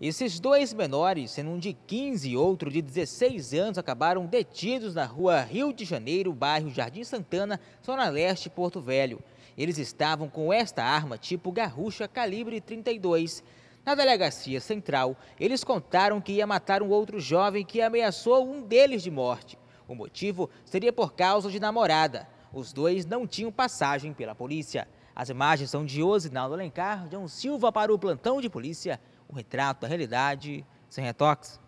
Esses dois menores, sendo um de 15 e outro de 16 anos, acabaram detidos na rua Rio de Janeiro, bairro Jardim Santana, zona leste, Porto Velho. Eles estavam com esta arma tipo garrucha calibre 32. Na delegacia central, eles contaram que ia matar um outro jovem que ameaçou um deles de morte. O motivo seria por causa de namorada. Os dois não tinham passagem pela polícia. As imagens são de Osinaldo Alencar, João Silva para o plantão de polícia o retrato da realidade sem retoques?